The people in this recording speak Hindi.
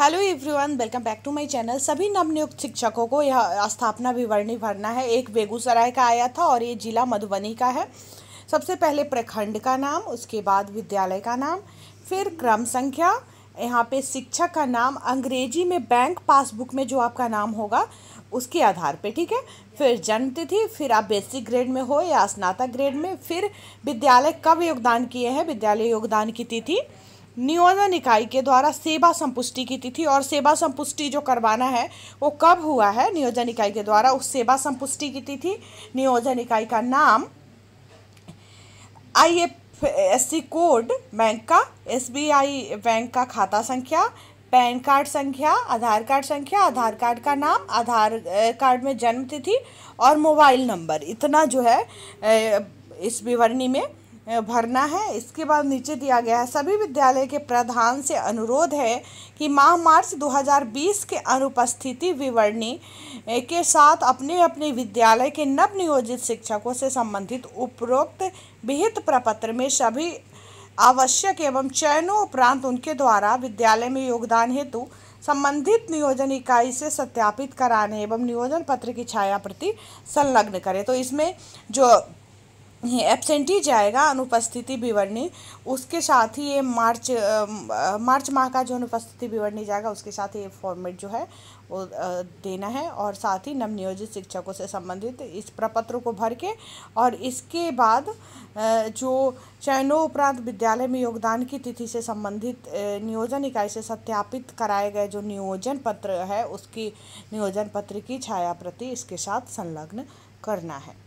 hello everyone welcome back to my channel सभी नवनियुक्त शिक्षकों को यह स्थापना विवरणी भरना है एक बेगूसराय का आया था और ये जिला मधुबनी का है सबसे पहले प्रखंड का नाम उसके बाद विद्यालय का नाम फिर क्रम संख्या यहाँ पे शिक्षक का नाम अंग्रेजी में बैंक पासबुक में जो आपका नाम होगा उसके आधार पे ठीक है फिर जन्म तिथि फिर आप बेसिक ग्रेड में हो या स्नातक ग्रेड में फिर विद्यालय कब योगदान किए हैं विद्यालय योगदान की तिथि नियोजन इकाई के द्वारा सेवा संपुष्टि की तिथि और सेवा संपुष्टि जो करवाना है वो कब हुआ है नियोजन इकाई के द्वारा उस सेवा संपुष्टि की तिथि नियोजन इकाई का नाम I F S C code bank का एस बी आई बैंक का खाता संख्या पैन कार्ड संख्या आधार कार्ड संख्या आधार कार्ड का नाम आधार कार्ड में जन्म तिथि और मोबाइल नंबर इतना जो है इस विवरणी में भरना है इसके बाद नीचे दिया गया है सभी विद्यालय के प्रधान से अनुरोध है कि माह मार्च 2020 के अनुपस्थिति विवरणी के साथ अपने अपने विद्यालय के नवनियोजित शिक्षकों से संबंधित उपरोक्त विहित प्रपत्र में सभी आवश्यक एवं चयनों उपरांत उनके द्वारा विद्यालय में योगदान हेतु संबंधित नियोजन इकाई से सत्यापित कराने एवं नियोजन पत्र की छाया प्रति संलग्न करें तो इसमें जो एबसेंटी जाएगा अनुपस्थिति विवरणी उसके साथ ही ये मार्च आ, मार्च माह का जो अनुपस्थिति विवरणी जाएगा उसके साथ ये फॉर्मेट जो है वो देना है और साथ ही नवनियोजित शिक्षकों से संबंधित इस प्रपत्र को भर के और इसके बाद जो उपरांत विद्यालय में योगदान की तिथि से संबंधित नियोजन इकाई से सत्यापित कराए गए जो नियोजन पत्र है उसकी नियोजन पत्र की छाया प्रति इसके साथ संलग्न करना है